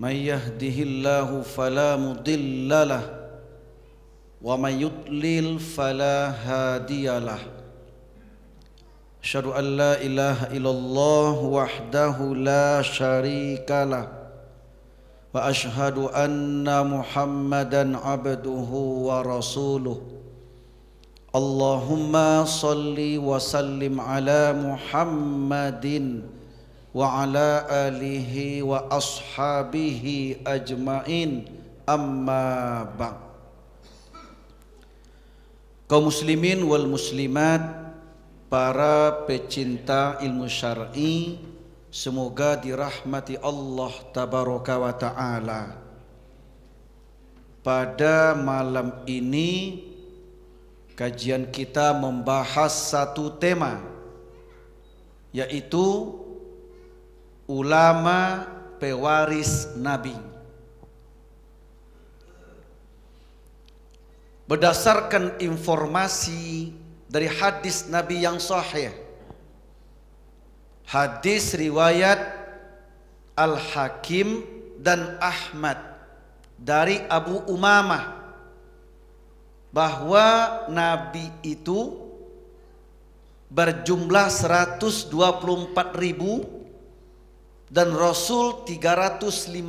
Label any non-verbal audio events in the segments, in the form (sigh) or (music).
من يهده الله فلا مضل له ومن يضلل فلا هادي له أشهد أن لا إله إلا الله وحده لا شريك له وأشهد أن محمدا عبده ورسوله اللهم صل وسلم على محمد wa ala alihi wa ashabihi ajmain amma ba'd kaum muslimin wal muslimat para pecinta ilmu syar'i semoga dirahmati Allah tabaraka wa taala pada malam ini kajian kita membahas satu tema yaitu ulama pewaris Nabi. Berdasarkan informasi dari hadis Nabi yang sahih. Hadis riwayat Al-Hakim dan Ahmad dari Abu Umamah bahwa Nabi itu berjumlah 124 ribu dan Rasul 315.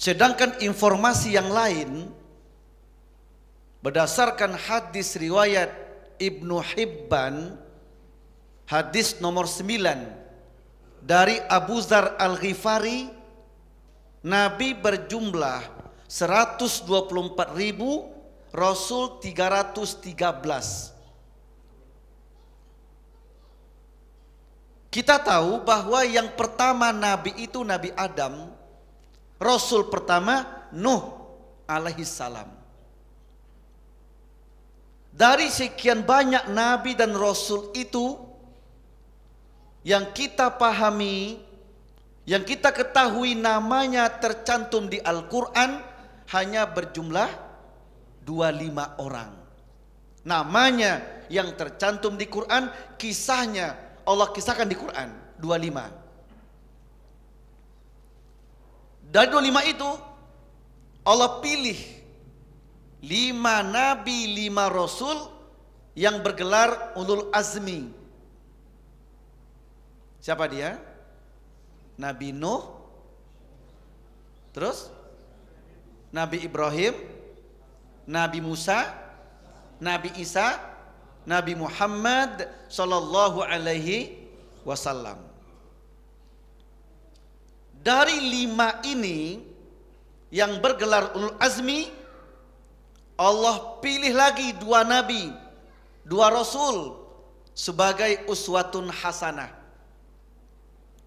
Sedangkan informasi yang lain berdasarkan hadis riwayat Ibnu Hibban hadis nomor 9 dari Abu Zar Al-Ghifari Nabi berjumlah 124 ribu Rasul 313 Kita tahu bahwa yang pertama nabi itu Nabi Adam, rasul pertama Nuh alaihi salam. Dari sekian banyak nabi dan rasul itu yang kita pahami, yang kita ketahui namanya tercantum di Al-Qur'an hanya berjumlah 25 orang. Namanya yang tercantum di Quran, kisahnya Allah kisahkan di Quran 25 dari 25 itu Allah pilih lima nabi lima rasul yang bergelar ulul azmi siapa dia Nabi Nuh terus Nabi Ibrahim Nabi Musa Nabi Isa Nabi Muhammad saw Alaihi Wasallam. Dari lima ini yang bergelar ulul azmi, Allah pilih lagi dua nabi, dua rasul sebagai uswatun hasanah.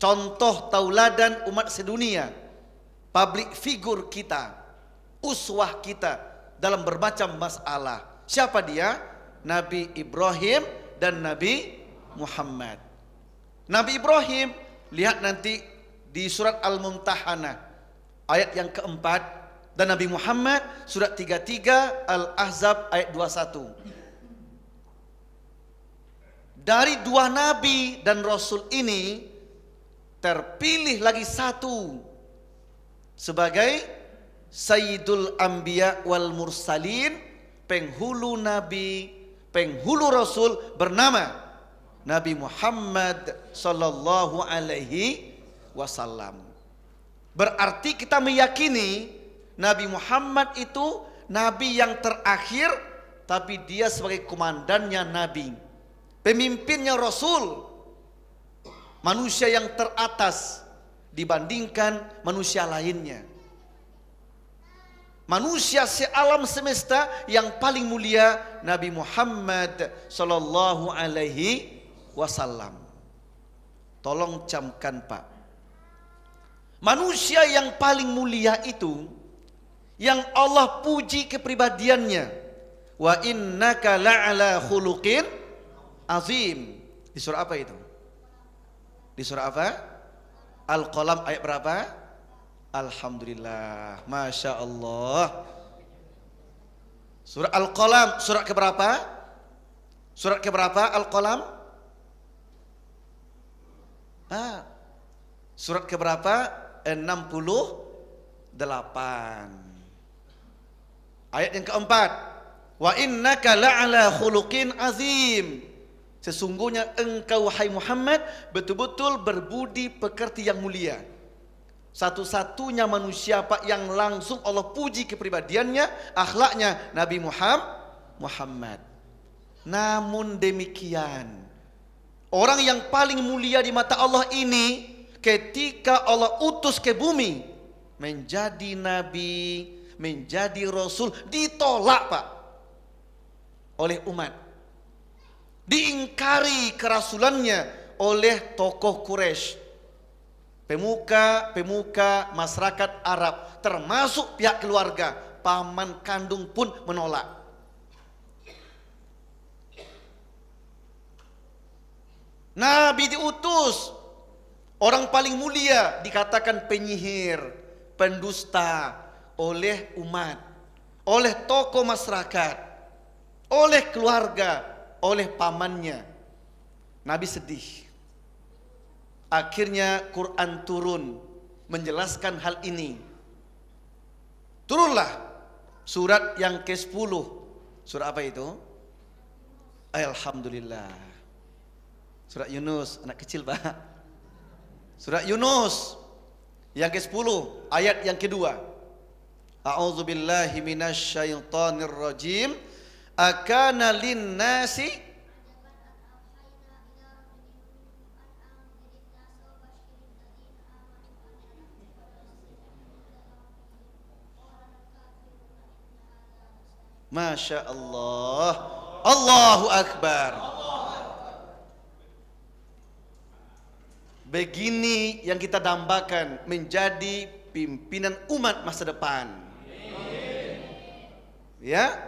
Contoh tauladan umat sedunia, public figur kita, uswah kita dalam bermacam masalah. Siapa dia? Nabi Ibrahim dan Nabi Muhammad. Nabi Ibrahim, lihat nanti di surat Al-Mumtahanah ayat yang keempat dan Nabi Muhammad surat 33 Al-Ahzab ayat 21. Dari dua nabi dan rasul ini terpilih lagi satu sebagai Sayyidul Anbiya wal Mursalin, penghulu nabi penghulu Rasul bernama Nabi Muhammad sallallahu alaihi wasallam. Berarti kita meyakini Nabi Muhammad itu nabi yang terakhir tapi dia sebagai komandannya nabi. Pemimpinnya Rasul. Manusia yang teratas dibandingkan manusia lainnya manusia sealam semesta yang paling mulia Nabi Muhammad sallallahu alaihi wasallam. Tolong camkan Pak. Manusia yang paling mulia itu yang Allah puji kepribadiannya. Wa innaka la'ala khuluqin azim. Di surah apa itu? Di surah apa? Al-Qalam ayat berapa? Alhamdulillah, Masya Allah. Surat Al-Qalam, surat keberapa? Surat keberapa Al-Qalam? Ah, surat keberapa? 68. Ayat yang keempat. Wa innaka la'ala khuluqin azim. Sesungguhnya engkau hai Muhammad betul-betul berbudi pekerti yang mulia. Satu-satunya manusia Pak yang langsung Allah puji kepribadiannya, akhlaknya Nabi Muhammad. Muhammad. Namun demikian, orang yang paling mulia di mata Allah ini ketika Allah utus ke bumi menjadi nabi, menjadi rasul ditolak, Pak. Oleh umat. Diingkari kerasulannya oleh tokoh Quraisy pemuka-pemuka masyarakat Arab termasuk pihak keluarga, paman kandung pun menolak. Nabi diutus orang paling mulia dikatakan penyihir, pendusta oleh umat, oleh tokoh masyarakat, oleh keluarga, oleh pamannya. Nabi sedih. Akhirnya Quran turun menjelaskan hal ini. Turunlah surat yang ke-10. Surat apa itu? Alhamdulillah. Surat Yunus, anak kecil, Pak. Surat Yunus yang ke-10, ayat yang kedua. A'udzubillahi minasyaitonirrajim. Akana lin-nasi Masya Allah. Allahu Akbar. Begini yang kita dambakan menjadi pimpinan umat masa depan. Ya.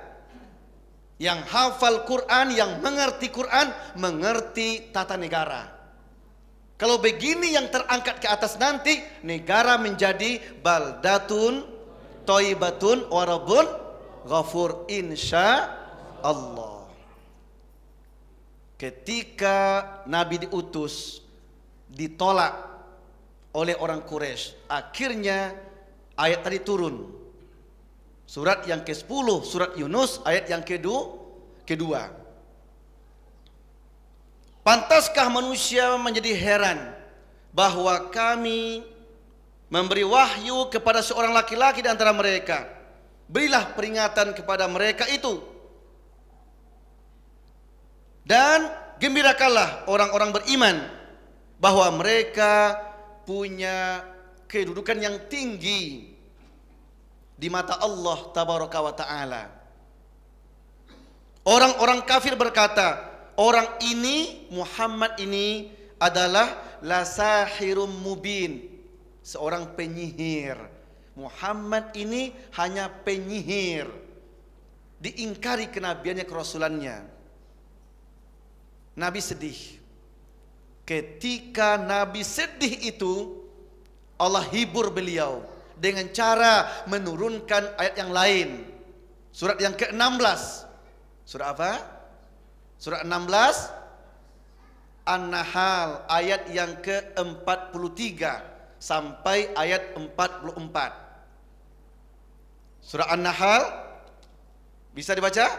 Yang hafal Quran, yang mengerti Quran, mengerti tata negara. Kalau begini yang terangkat ke atas nanti, negara menjadi baldatun, toibatun, warabun, ghafur insya Allah ketika Nabi diutus ditolak oleh orang Quraisy akhirnya ayat tadi turun surat yang ke-10 surat Yunus ayat yang kedua kedua pantaskah manusia menjadi heran bahwa kami memberi wahyu kepada seorang laki-laki di antara mereka berilah peringatan kepada mereka itu dan gembirakanlah orang-orang beriman bahwa mereka punya kedudukan yang tinggi di mata Allah tabaraka wa taala orang-orang kafir berkata orang ini Muhammad ini adalah lasahirum mubin seorang penyihir Muhammad ini hanya penyihir. Diingkari kenabiannya, kerasulannya. Nabi sedih. Ketika Nabi sedih itu, Allah hibur beliau dengan cara menurunkan ayat yang lain. Surat yang ke-16. Surat apa? Surat 16 An-Nahl ayat yang ke-43 sampai ayat 44. Surah An-Nahl bisa dibaca?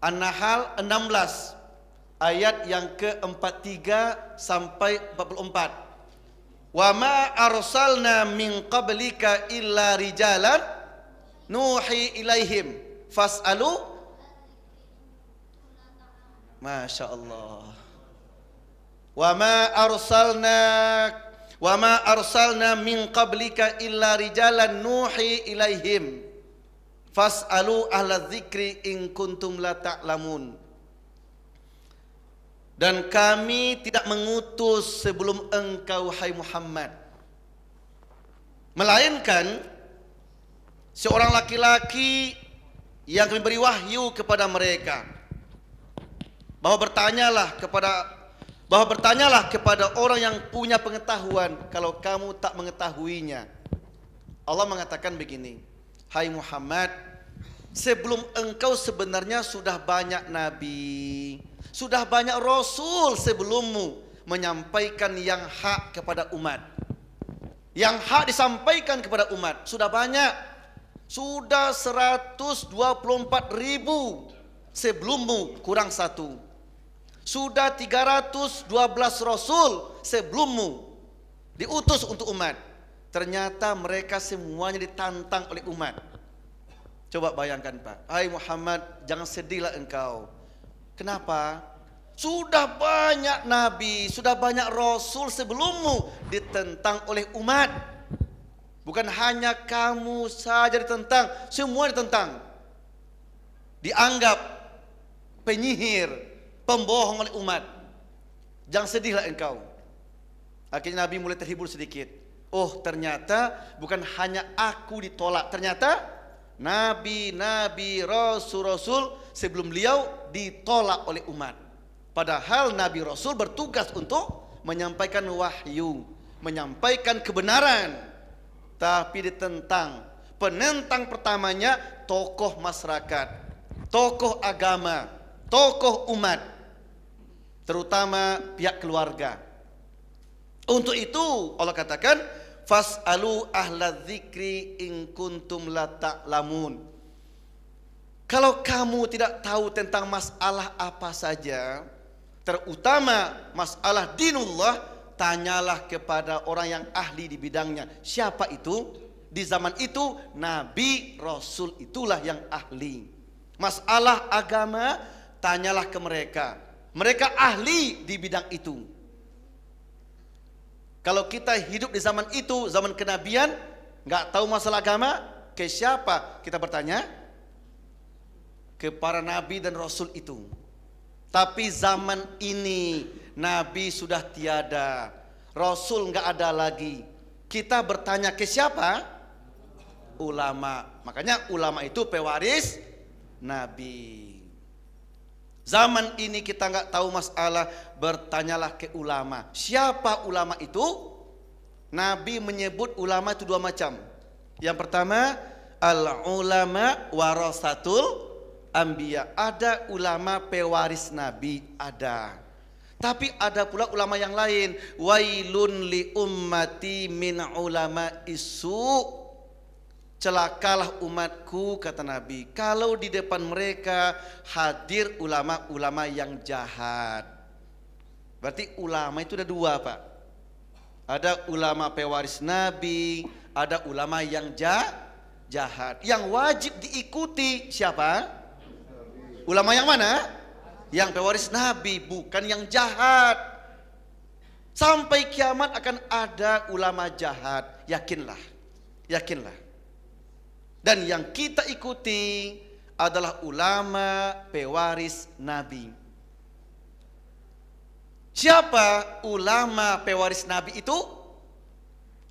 An-Nahl 16 ayat yang ke-43 sampai 44. Wa ma arsalna min qablika illa rijalan nuhi ilaihim fasalu Masya Allah. Wa ma arsalna Wa ma arsalna min qablika illa rijalan nuhi ilaihim. Fas'alu ahla dzikri in kuntum la ta'lamun. Dan kami tidak mengutus sebelum engkau hai Muhammad. Melainkan seorang laki-laki yang kami beri wahyu kepada mereka bahwa bertanyalah kepada bahwa bertanyalah kepada orang yang punya pengetahuan kalau kamu tak mengetahuinya. Allah mengatakan begini, "Hai Muhammad, sebelum engkau sebenarnya sudah banyak nabi, sudah banyak rasul sebelummu menyampaikan yang hak kepada umat. Yang hak disampaikan kepada umat sudah banyak. Sudah 124 ribu sebelummu kurang satu sudah 312 rasul sebelummu diutus untuk umat. Ternyata mereka semuanya ditantang oleh umat. Coba bayangkan Pak, hai Muhammad jangan sedihlah engkau. Kenapa? Sudah banyak nabi, sudah banyak rasul sebelummu ditentang oleh umat. Bukan hanya kamu saja ditentang, semua ditentang. Dianggap penyihir, pembohong oleh umat. Jangan sedihlah engkau. Akhirnya Nabi mulai terhibur sedikit. Oh ternyata bukan hanya aku ditolak. Ternyata Nabi, Nabi, Rasul, Rasul sebelum beliau ditolak oleh umat. Padahal Nabi Rasul bertugas untuk menyampaikan wahyu, menyampaikan kebenaran, tapi ditentang. Penentang pertamanya tokoh masyarakat, tokoh agama, tokoh umat terutama pihak keluarga. Untuk itu Allah katakan fasalu ahla in kuntum la ta'lamun. Kalau kamu tidak tahu tentang masalah apa saja, terutama masalah dinullah, tanyalah kepada orang yang ahli di bidangnya. Siapa itu? Di zaman itu nabi, rasul itulah yang ahli. Masalah agama tanyalah ke mereka mereka ahli di bidang itu. Kalau kita hidup di zaman itu, zaman kenabian, nggak tahu masalah agama, ke siapa kita bertanya? Ke para nabi dan rasul itu. Tapi zaman ini nabi sudah tiada, rasul nggak ada lagi. Kita bertanya ke siapa? Ulama. Makanya ulama itu pewaris nabi. Zaman ini kita nggak tahu masalah, bertanyalah ke ulama. Siapa ulama itu? Nabi menyebut ulama itu dua macam. Yang pertama, al ulama warasatul ambia. Ada ulama pewaris Nabi, ada. Tapi ada pula ulama yang lain. Wailun li ummati min ulama isu Celakalah umatku kata Nabi kalau di depan mereka hadir ulama-ulama yang jahat. Berarti ulama itu ada dua pak. Ada ulama pewaris Nabi, ada ulama yang ja, jahat. Yang wajib diikuti siapa? Ulama yang mana? Yang pewaris Nabi, bukan yang jahat. Sampai kiamat akan ada ulama jahat, yakinlah. Yakinlah. Dan yang kita ikuti adalah ulama pewaris Nabi. Siapa ulama pewaris Nabi itu?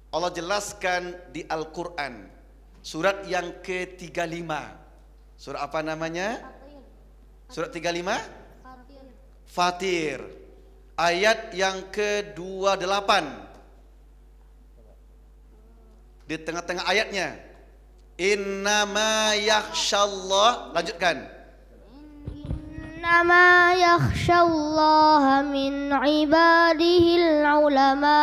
Allah jelaskan di Al-Quran. Surat yang ke-35. Surat apa namanya? Surat 35? Fatir. Ayat yang ke-28. Di tengah-tengah ayatnya. Innama yakhshallah lanjutkan. Innama yakhshallah min ibadihil ulama.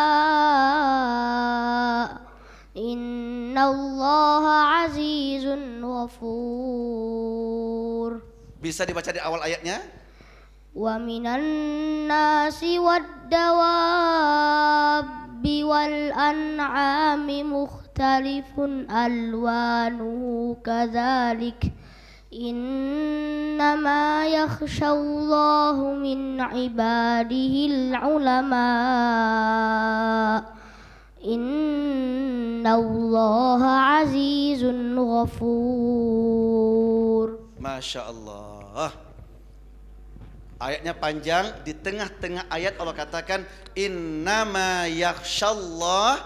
Inna Innallaha azizun ghafur. Bisa dibaca di awal ayatnya? Wa minan nasi wad dawab والأنعام مختلف ألوانه كذلك إنما يخشى الله من عباده العلماء إن الله عزيز غفور ما شاء الله Ayatnya panjang, di tengah-tengah ayat Allah katakan innama yakhsyallah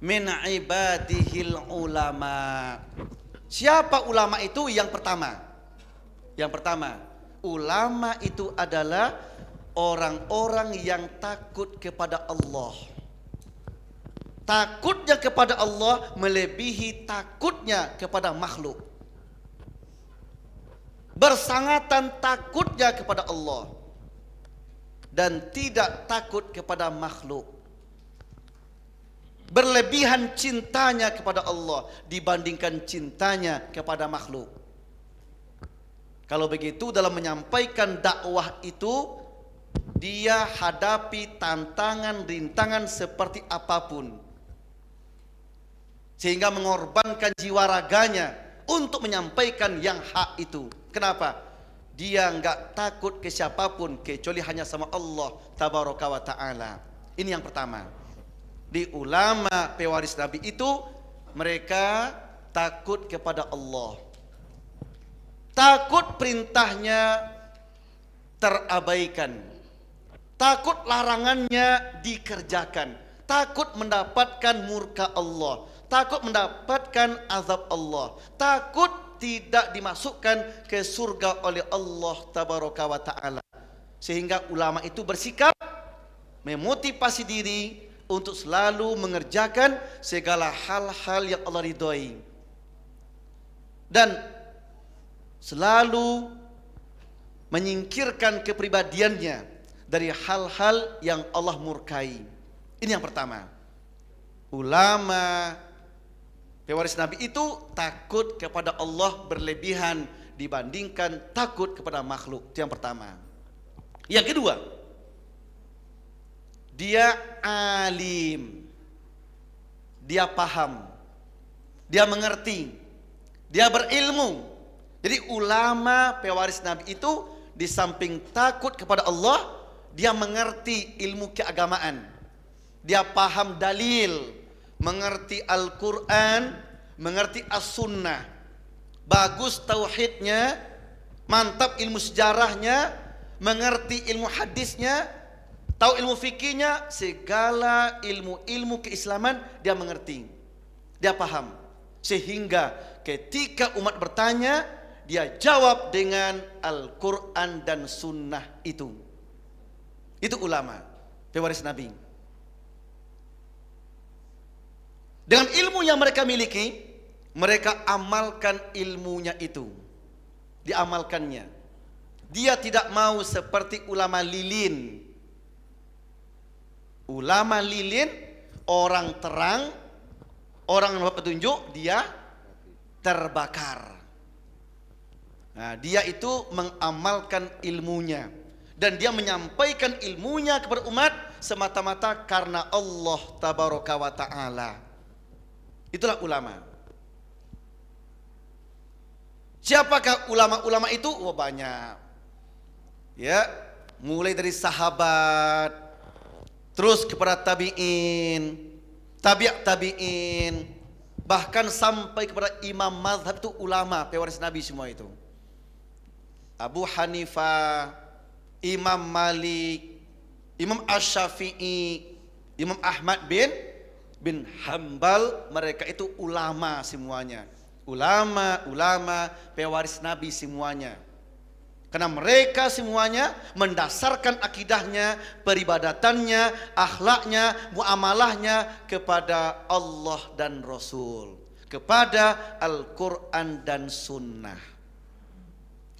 min ibadihil ulama. Siapa ulama itu? Yang pertama. Yang pertama, ulama itu adalah orang-orang yang takut kepada Allah. Takutnya kepada Allah melebihi takutnya kepada makhluk bersangatan takutnya kepada Allah dan tidak takut kepada makhluk. Berlebihan cintanya kepada Allah dibandingkan cintanya kepada makhluk. Kalau begitu dalam menyampaikan dakwah itu dia hadapi tantangan rintangan seperti apapun sehingga mengorbankan jiwa raganya untuk menyampaikan yang hak itu. Kenapa? Dia nggak takut ke siapapun kecuali hanya sama Allah tabaraka wa taala. Ini yang pertama. Di ulama pewaris Nabi itu mereka takut kepada Allah. Takut perintahnya terabaikan. Takut larangannya dikerjakan. Takut mendapatkan murka Allah. Takut mendapatkan azab Allah. Takut tidak dimasukkan ke surga oleh Allah tabaraka wa taala. Sehingga ulama itu bersikap memotivasi diri untuk selalu mengerjakan segala hal-hal yang Allah ridhoi. Dan selalu menyingkirkan kepribadiannya dari hal-hal yang Allah murkai. Ini yang pertama. Ulama Pewaris Nabi itu takut kepada Allah berlebihan dibandingkan takut kepada makhluk. Itu yang pertama. Yang kedua, dia alim. Dia paham. Dia mengerti. Dia berilmu. Jadi ulama pewaris Nabi itu di samping takut kepada Allah, dia mengerti ilmu keagamaan. Dia paham dalil, mengerti Al-Quran, mengerti As-Sunnah. Bagus tauhidnya, mantap ilmu sejarahnya, mengerti ilmu hadisnya, tahu ilmu fikihnya, segala ilmu-ilmu keislaman dia mengerti. Dia paham. Sehingga ketika umat bertanya, dia jawab dengan Al-Quran dan Sunnah itu. Itu ulama, pewaris Nabi. Dengan ilmu yang mereka miliki, mereka amalkan ilmunya itu. Diamalkannya. Dia tidak mau seperti ulama lilin. Ulama lilin, orang terang, orang yang petunjuk, dia terbakar. Nah, dia itu mengamalkan ilmunya dan dia menyampaikan ilmunya kepada umat semata-mata karena Allah tabaraka wa taala. Itulah ulama. Siapakah ulama-ulama itu? Wah oh, banyak. Ya, mulai dari sahabat, terus kepada tabiin, tabiak tabiin, bahkan sampai kepada imam mazhab itu ulama, pewaris Nabi semua itu. Abu Hanifah, Imam Malik, Imam ash shafii Imam Ahmad bin bin Hambal, mereka itu ulama semuanya. Ulama-ulama pewaris Nabi semuanya. Karena mereka semuanya mendasarkan akidahnya, peribadatannya, akhlaknya, muamalahnya kepada Allah dan Rasul. Kepada Al-Quran dan Sunnah.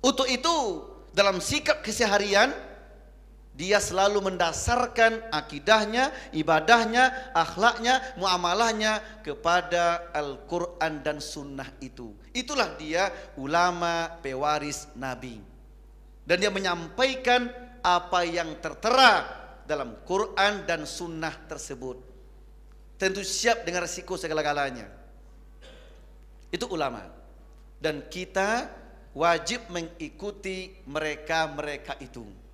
Untuk itu dalam sikap keseharian dia selalu mendasarkan akidahnya, ibadahnya, akhlaknya, muamalahnya kepada Al-Quran dan sunnah itu. Itulah dia ulama pewaris Nabi. Dan dia menyampaikan apa yang tertera dalam Quran dan sunnah tersebut. Tentu siap dengan resiko segala-galanya. Itu ulama. Dan kita wajib mengikuti mereka-mereka itu.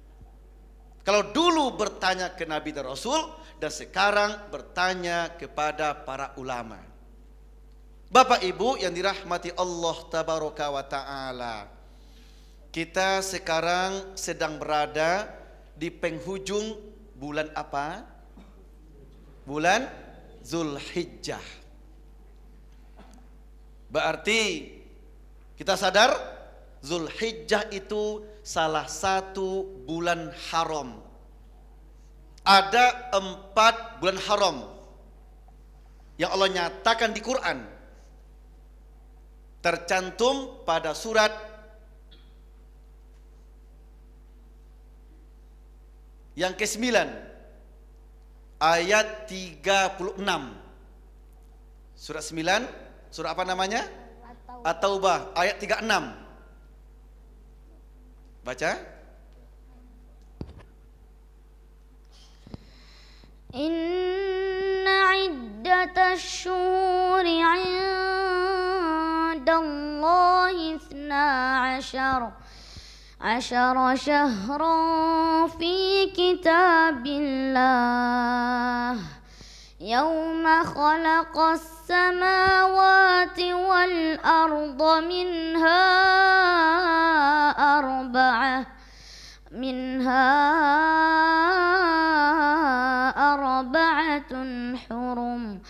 Kalau dulu bertanya ke Nabi dan Rasul dan sekarang bertanya kepada para ulama. Bapak Ibu yang dirahmati Allah tabaraka wa taala. Kita sekarang sedang berada di penghujung bulan apa? Bulan Zulhijjah. Berarti kita sadar Zulhijjah itu salah satu bulan haram. Ada empat bulan haram yang Allah nyatakan di Quran tercantum pada surat yang ke-9 ayat 36 surat 9 surat apa namanya At-Taubah ayat 36 Baca. Inna iddata syuhuri 'inda Allah isna asyara. عشر شهرا في كتاب الله يوم خلق السماوات والأرض منها أربعة منها أربعة حرم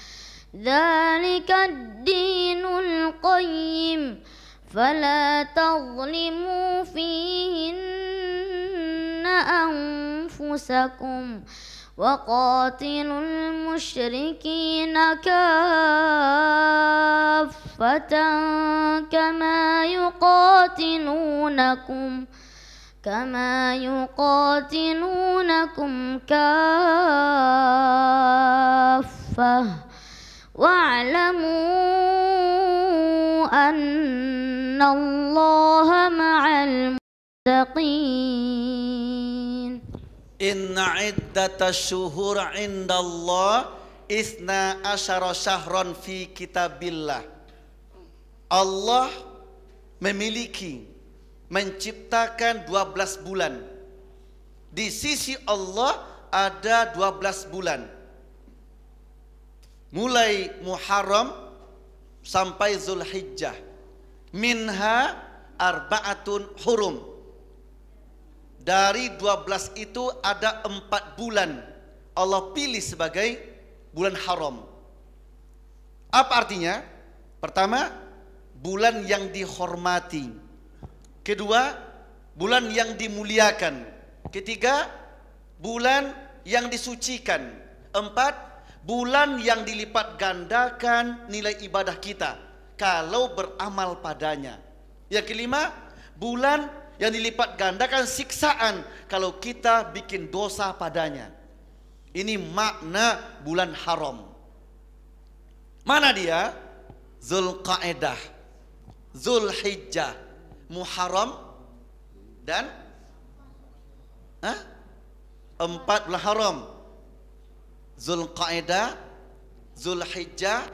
ذلك الدين القيم فلا تظلموا فيهن أنفسكم وقاتلوا المشركين كافة كما يقاتلونكم كما يقاتلونكم كافة واعلموا أن الله مع المتقين Inna iddata syuhur indallah isna asyara syahron fi kitabillah. Allah memiliki menciptakan 12 bulan. Di sisi Allah ada 12 bulan. Mulai Muharram sampai Zulhijjah. Minha arba'atun hurum dari 12 itu ada empat bulan Allah pilih sebagai bulan haram. Apa artinya? Pertama, bulan yang dihormati. Kedua, bulan yang dimuliakan. Ketiga, bulan yang disucikan. Empat, bulan yang dilipat gandakan nilai ibadah kita kalau beramal padanya. Yang kelima, bulan yang dilipat gandakan siksaan kalau kita bikin dosa padanya. Ini makna bulan haram. Mana dia? Zulqa'edah, Zulhijjah, Muharram, dan Hah? empat bulan haram. Zulqa'edah, Zulhijjah,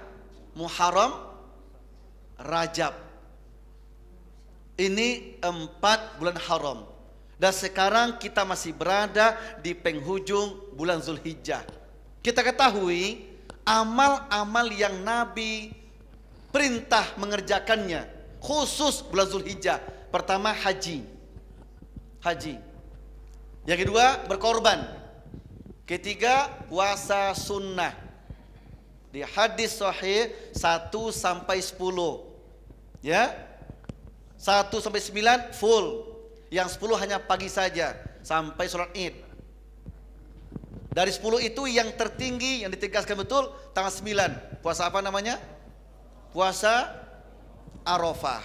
Muharram, Rajab. Ini empat bulan haram. Dan sekarang kita masih berada di penghujung bulan Zulhijjah. Kita ketahui amal-amal yang Nabi perintah mengerjakannya khusus bulan Zulhijjah. Pertama haji. Haji. Yang kedua berkorban. Ketiga puasa sunnah. Di hadis sahih satu sampai sepuluh, Ya, 1 sampai 9 full. Yang 10 hanya pagi saja sampai sholat Id. Dari 10 itu yang tertinggi yang ditegaskan betul tanggal 9. Puasa apa namanya? Puasa Arafah.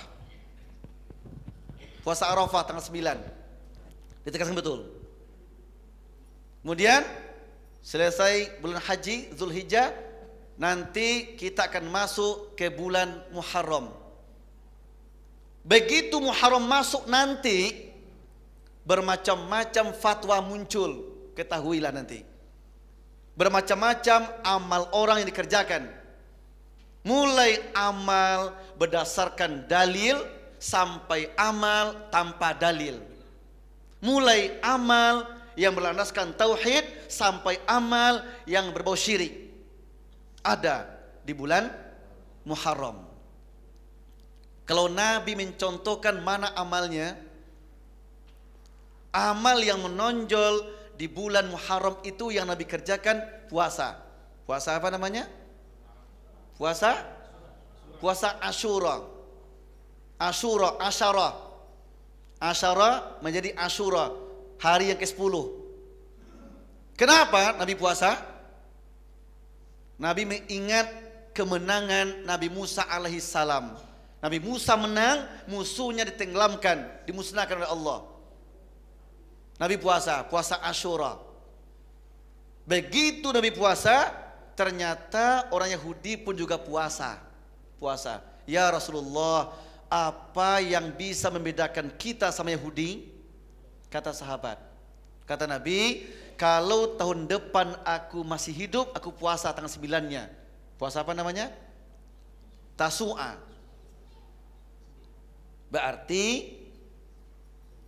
Puasa Arafah tanggal 9. Ditegaskan betul. Kemudian selesai bulan haji Zulhijjah nanti kita akan masuk ke bulan Muharram Begitu Muharram masuk nanti bermacam-macam fatwa muncul, ketahuilah nanti. Bermacam-macam amal orang yang dikerjakan. Mulai amal berdasarkan dalil sampai amal tanpa dalil. Mulai amal yang berlandaskan tauhid sampai amal yang berbau syirik. Ada di bulan Muharram. Kalau Nabi mencontohkan mana amalnya, amal yang menonjol di bulan Muharram itu yang Nabi kerjakan puasa. Puasa apa namanya? Puasa? Puasa Ashura. Ashura, Ashara. Ashara menjadi Ashura, hari yang ke-10. Kenapa Nabi puasa? Nabi mengingat kemenangan Nabi Musa alaihissalam. salam Nabi Musa menang, musuhnya ditenggelamkan, dimusnahkan oleh Allah. Nabi puasa, puasa Ashura. Begitu Nabi puasa, ternyata orang Yahudi pun juga puasa. Puasa. Ya Rasulullah, apa yang bisa membedakan kita sama Yahudi? Kata sahabat. Kata Nabi, kalau tahun depan aku masih hidup, aku puasa tanggal sembilannya. Puasa apa namanya? Tasu'a. Berarti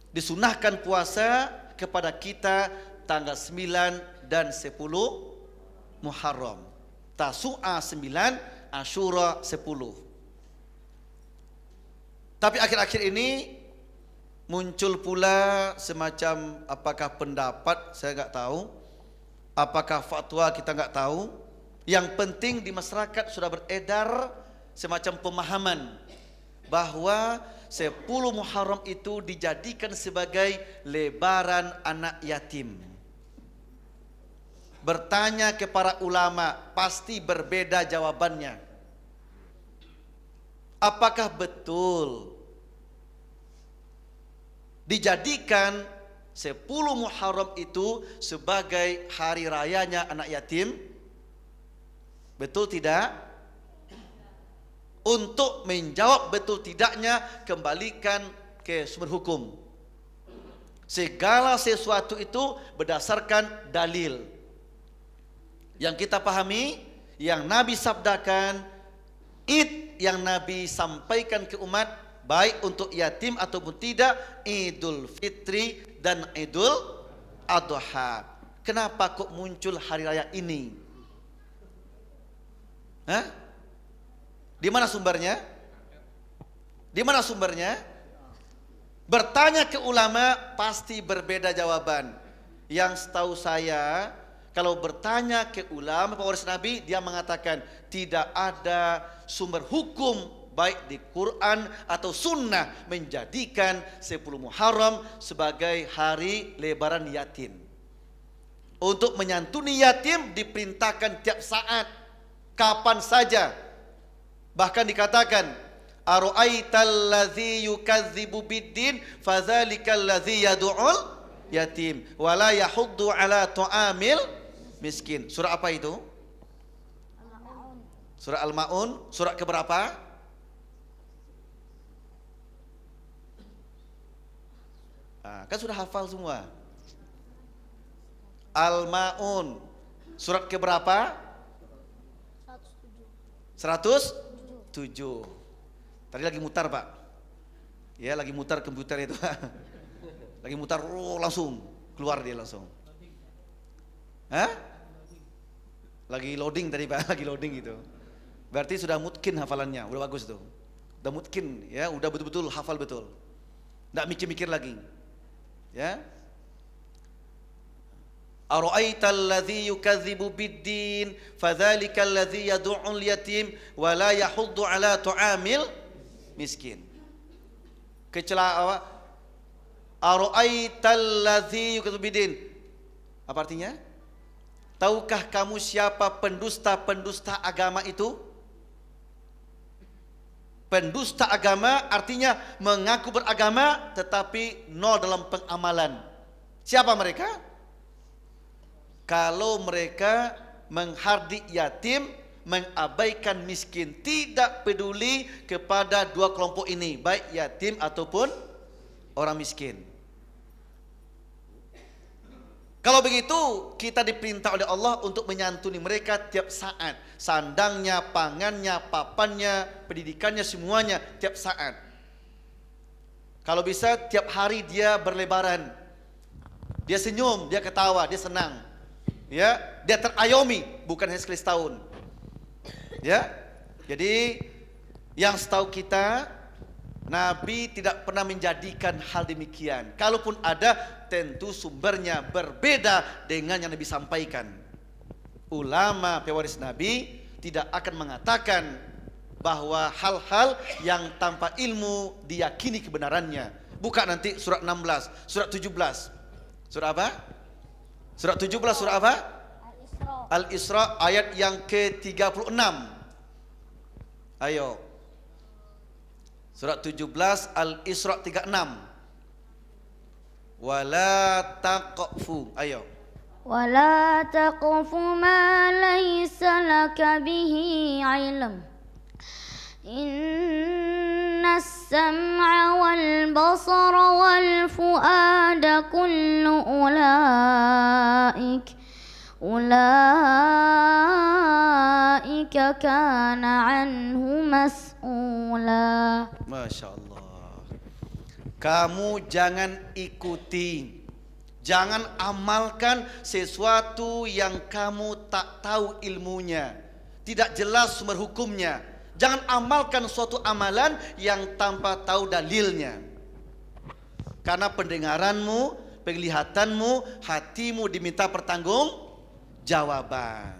disunahkan puasa kepada kita tanggal 9 dan 10 Muharram. Tasu'a 9, Ashura 10. Tapi akhir-akhir ini muncul pula semacam apakah pendapat saya nggak tahu, apakah fatwa kita nggak tahu. Yang penting di masyarakat sudah beredar semacam pemahaman bahwa 10 Muharram itu dijadikan sebagai lebaran anak yatim. Bertanya ke para ulama, pasti berbeda jawabannya. Apakah betul dijadikan 10 Muharram itu sebagai hari rayanya anak yatim? Betul tidak? untuk menjawab betul tidaknya kembalikan ke sumber hukum. Segala sesuatu itu berdasarkan dalil. Yang kita pahami, yang Nabi sabdakan, it yang Nabi sampaikan ke umat, baik untuk yatim ataupun tidak, idul fitri dan idul adha. Kenapa kok muncul hari raya ini? Hah? Di mana sumbernya? Di mana sumbernya? Bertanya ke ulama pasti berbeda jawaban. Yang setahu saya, kalau bertanya ke ulama pewaris Nabi, dia mengatakan tidak ada sumber hukum baik di Quran atau sunnah menjadikan 10 Muharram sebagai hari lebaran yatim. Untuk menyantuni yatim diperintahkan tiap saat, kapan saja, Bahkan dikatakan Aru'aital ladzi yukadzibu biddin fadzalikal ladzi yad'ul yatim wa la yahuddu ala tu'amil miskin. Surah apa itu? Surah Al-Maun, surah keberapa? Nah, kan sudah hafal semua. Al-Maun, surat keberapa? 107. 100 tujuh. Tadi lagi mutar pak, ya lagi mutar komputer itu (laughs) Lagi mutar, oh, langsung keluar dia langsung. Hah? Lagi loading tadi pak, (laughs) lagi loading gitu. Berarti sudah mungkin hafalannya, udah bagus tuh. Udah mungkin ya, udah betul-betul hafal betul. nggak mikir-mikir lagi. Ya, أرأيت الذي يكذب بالدين فذلك الذي يدعو اليتيم ولا يحض على طعام miskin. Kecelakaan Aru'aital ladzi yukadzibidin. Apa artinya? Tahukah kamu siapa pendusta-pendusta agama itu? Pendusta agama artinya mengaku beragama tetapi nol dalam pengamalan. Siapa mereka? kalau mereka menghardik yatim, mengabaikan miskin, tidak peduli kepada dua kelompok ini, baik yatim ataupun orang miskin. Kalau begitu, kita diperintah oleh Allah untuk menyantuni mereka tiap saat. Sandangnya, pangannya, papannya, pendidikannya, semuanya tiap saat. Kalau bisa tiap hari dia berlebaran. Dia senyum, dia ketawa, dia senang ya dia terayomi bukan hanya sekali setahun ya jadi yang setahu kita Nabi tidak pernah menjadikan hal demikian. Kalaupun ada, tentu sumbernya berbeda dengan yang Nabi sampaikan. Ulama pewaris Nabi tidak akan mengatakan bahwa hal-hal yang tanpa ilmu diyakini kebenarannya. Buka nanti surat 16, surat 17. Surat apa? Surat 17 surah apa? Al-Isra Al ayat yang ke-36. Ayo. Surat 17 Al-Isra 36. Wala taqfu. Ayo. Wala taqfu ma laysa laka bihi ilm. Inna السمع والبصر والفؤاد كل أولئك أولئك كان عنه مسؤولا ما شاء الله Kamu jangan ikuti Jangan amalkan sesuatu yang kamu tak tahu ilmunya, tidak jelas sumber hukumnya, Jangan amalkan suatu amalan yang tanpa tahu dalilnya. Karena pendengaranmu, penglihatanmu, hatimu diminta pertanggung jawaban.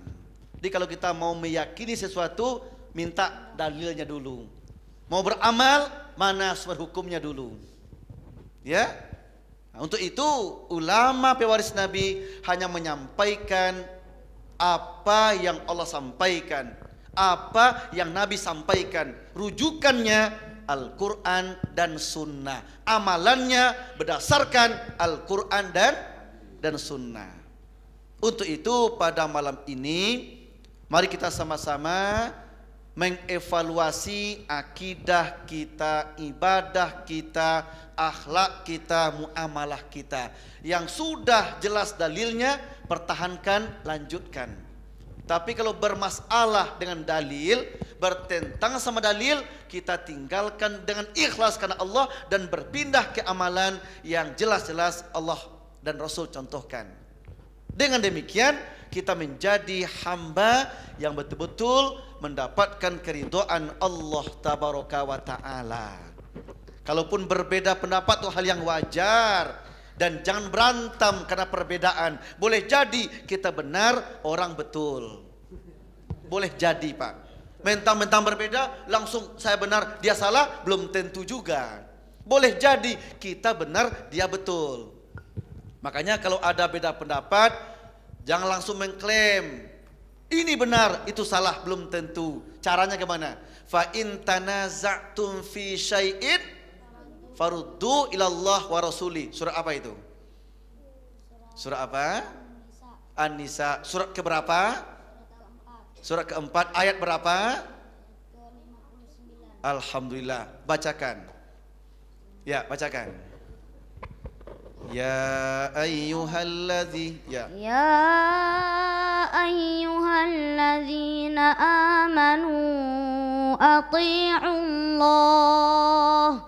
Jadi kalau kita mau meyakini sesuatu, minta dalilnya dulu. Mau beramal, mana sumber hukumnya dulu. Ya, Nah, untuk itu ulama pewaris Nabi hanya menyampaikan apa yang Allah sampaikan apa yang Nabi sampaikan. Rujukannya Al-Quran dan Sunnah. Amalannya berdasarkan Al-Quran dan dan Sunnah. Untuk itu pada malam ini mari kita sama-sama mengevaluasi akidah kita, ibadah kita, akhlak kita, muamalah kita. Yang sudah jelas dalilnya pertahankan, lanjutkan. Tapi kalau bermasalah dengan dalil, bertentangan sama dalil, kita tinggalkan dengan ikhlas karena Allah dan berpindah ke amalan yang jelas-jelas Allah dan Rasul contohkan. Dengan demikian, kita menjadi hamba yang betul-betul mendapatkan keridoan Allah tabaraka wa ta'ala. Kalaupun berbeda pendapat itu hal yang wajar dan jangan berantem karena perbedaan. Boleh jadi kita benar, orang betul. Boleh jadi, Pak. Mentang-mentang berbeda, langsung saya benar, dia salah, belum tentu juga. Boleh jadi kita benar, dia betul. Makanya kalau ada beda pendapat, jangan langsung mengklaim ini benar, itu salah, belum tentu. Caranya gimana? Fa in fi syai'in faruddu ilallah wa rasuli. Surah apa itu? Surah apa? An-Nisa. Surah keberapa? Surah keempat. Ayat berapa? Alhamdulillah. Bacakan. Ya, bacakan. Ya ayyuhalladzi ya. Ya ayyuhalladzina amanu atii'u Allah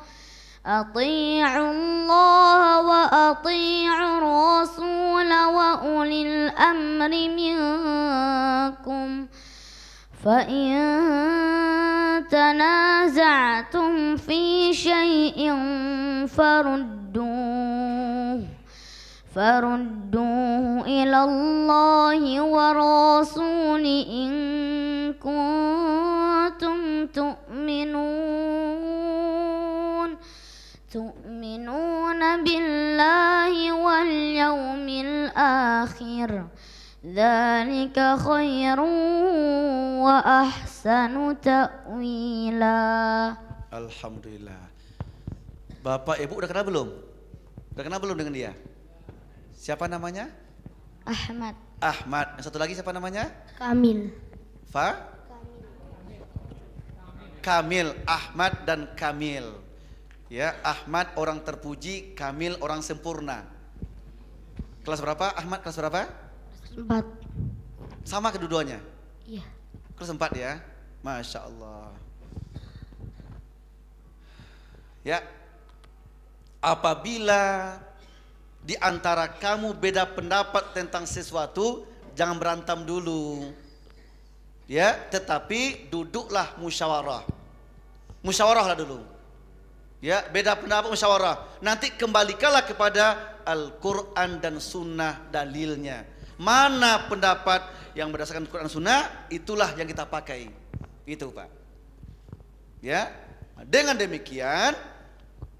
أطيعوا الله وأطيعوا الرسول وأولي الأمر منكم فإن تنازعتم في شيء فردوه فردوه إلى الله ورسوله إن كنتم تؤمنون يؤمنون بالله واليوم الآخر ذلك خير وأحسن تأويلا Alhamdulillah Bapak Ibu udah kenal belum? Udah kenal belum dengan dia? Siapa namanya? Ahmad Ahmad, yang satu lagi siapa namanya? Kamil Fa? Kamil, Kamil Ahmad dan Kamil Ya, Ahmad orang terpuji, Kamil orang sempurna. Kelas berapa? Ahmad kelas berapa? Kelas Sama kedua Iya. Kelas empat ya. Masya Allah. Ya. Apabila di antara kamu beda pendapat tentang sesuatu, jangan berantem dulu. Ya, tetapi duduklah musyawarah. Musyawarahlah dulu. Ya, beda pendapat musyawarah. Nanti kembalikanlah kepada Al-Quran dan Sunnah dalilnya. Mana pendapat yang berdasarkan al Quran dan Sunnah itulah yang kita pakai. Itu Pak. Ya, dengan demikian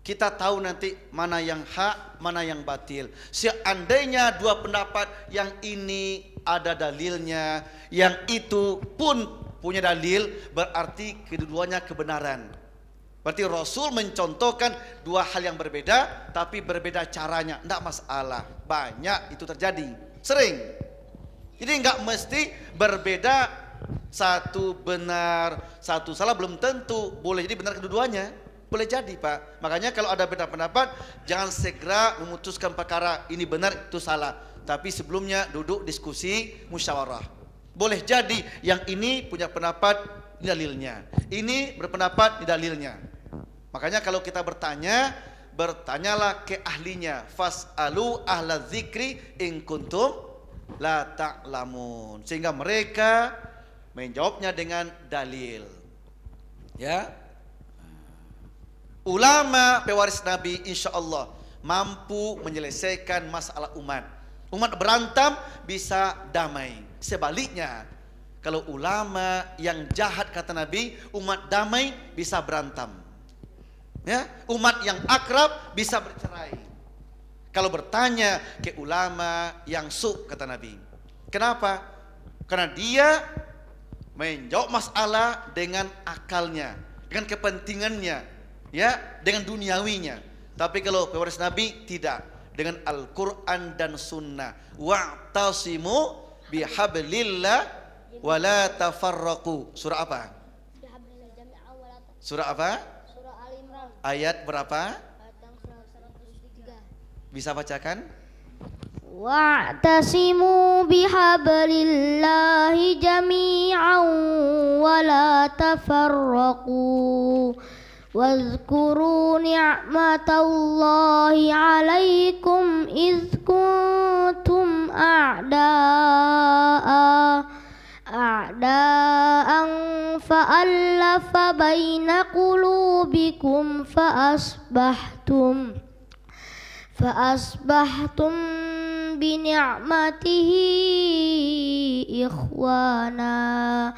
kita tahu nanti mana yang hak, mana yang batil. Seandainya dua pendapat yang ini ada dalilnya, yang itu pun punya dalil, berarti keduanya kebenaran. Berarti Rasul mencontohkan dua hal yang berbeda, tapi berbeda caranya. Tidak masalah, banyak itu terjadi. Sering. Jadi nggak mesti berbeda satu benar, satu salah belum tentu. Boleh jadi benar kedua-duanya. Boleh jadi Pak. Makanya kalau ada beda pendapat, jangan segera memutuskan perkara ini benar itu salah. Tapi sebelumnya duduk diskusi musyawarah. Boleh jadi yang ini punya pendapat, dalilnya. Ini berpendapat, dalilnya. Makanya kalau kita bertanya, bertanyalah ke ahlinya. fas Fas'alu ahla zikri in kuntum la ta'lamun. Sehingga mereka menjawabnya dengan dalil. Ya. Ulama pewaris Nabi insya Allah mampu menyelesaikan masalah umat. Umat berantem bisa damai. Sebaliknya, kalau ulama yang jahat kata Nabi, umat damai bisa berantem. Ya, umat yang akrab bisa bercerai. Kalau bertanya ke ulama yang suk kata Nabi. Kenapa? Karena dia menjawab masalah dengan akalnya, dengan kepentingannya, ya, dengan duniawinya. Tapi kalau pewaris Nabi tidak dengan Al-Qur'an dan sunnah. Wa'tasimu bihablillah wala tafarraqu. Surah apa? Surah apa? Ayat berapa? Bisa bacakan? Wa'tasimu bihablillahi jami'an wa la tafarraqu واذكروا نعمة الله عليكم إذ كنتم أعداء فألف بين قلوبكم فأصبحتم فأصبحتم بنعمته إخوانا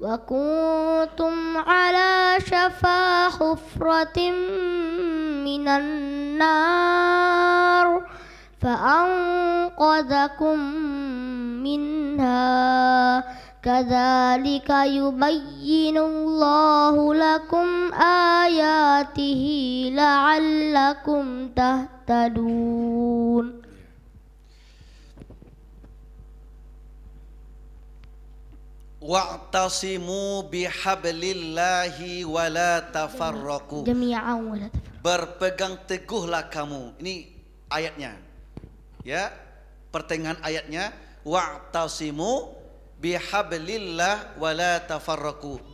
وكنتم على شفا حفرة من النار فأنقذكم منها كذلك يبين الله لكم آياته لعلكم تهتدون Wa'tasimu bihablillahi wa la Berpegang teguhlah kamu. Ini ayatnya. Ya, pertengahan ayatnya wa'tasimu bihablillah wala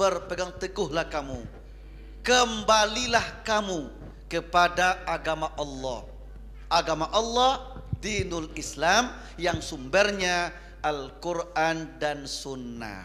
berpegang teguhlah kamu kembalilah kamu kepada agama Allah agama Allah dinul Islam yang sumbernya Al-Quran dan Sunnah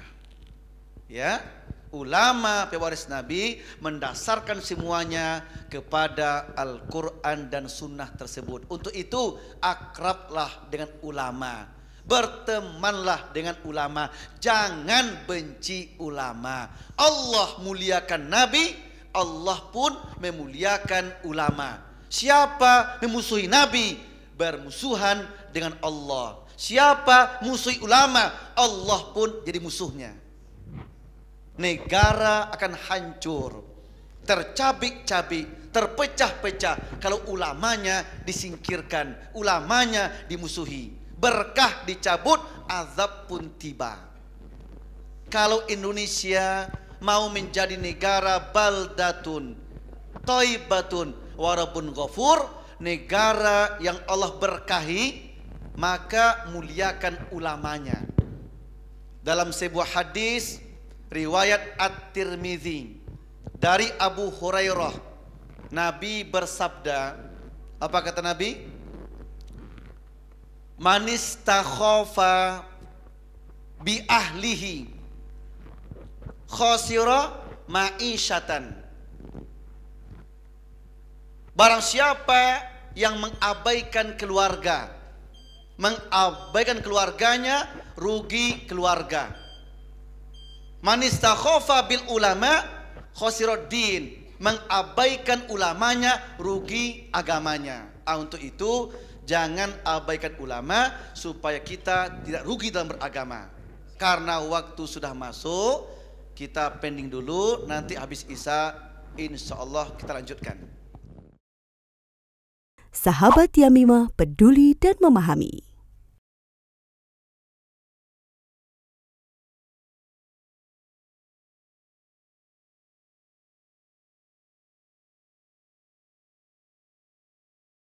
ya ulama pewaris Nabi mendasarkan semuanya kepada Al-Quran dan Sunnah tersebut untuk itu akrablah dengan ulama Bertemanlah dengan ulama. Jangan benci ulama. Allah muliakan Nabi, Allah pun memuliakan ulama. Siapa memusuhi Nabi? Bermusuhan dengan Allah. Siapa musuhi ulama? Allah pun jadi musuhnya. Negara akan hancur. Tercabik-cabik terpecah-pecah kalau ulamanya disingkirkan, ulamanya dimusuhi berkah dicabut, azab pun tiba. Kalau Indonesia mau menjadi negara baldatun, toibatun, warabun ghafur, negara yang Allah berkahi, maka muliakan ulamanya. Dalam sebuah hadis riwayat at tirmidzi dari Abu Hurairah, Nabi bersabda, apa kata Nabi? manis takhofa bi ahlihi khosiro ma'isyatan Barang siapa yang mengabaikan keluarga Mengabaikan keluarganya Rugi keluarga Manis takhofa bil ulama khosiro din Mengabaikan ulamanya Rugi agamanya ah, Untuk itu jangan abaikan ulama supaya kita tidak rugi dalam beragama. Karena waktu sudah masuk, kita pending dulu, nanti habis Isa, insya Allah kita lanjutkan. Sahabat Yamimah peduli dan memahami.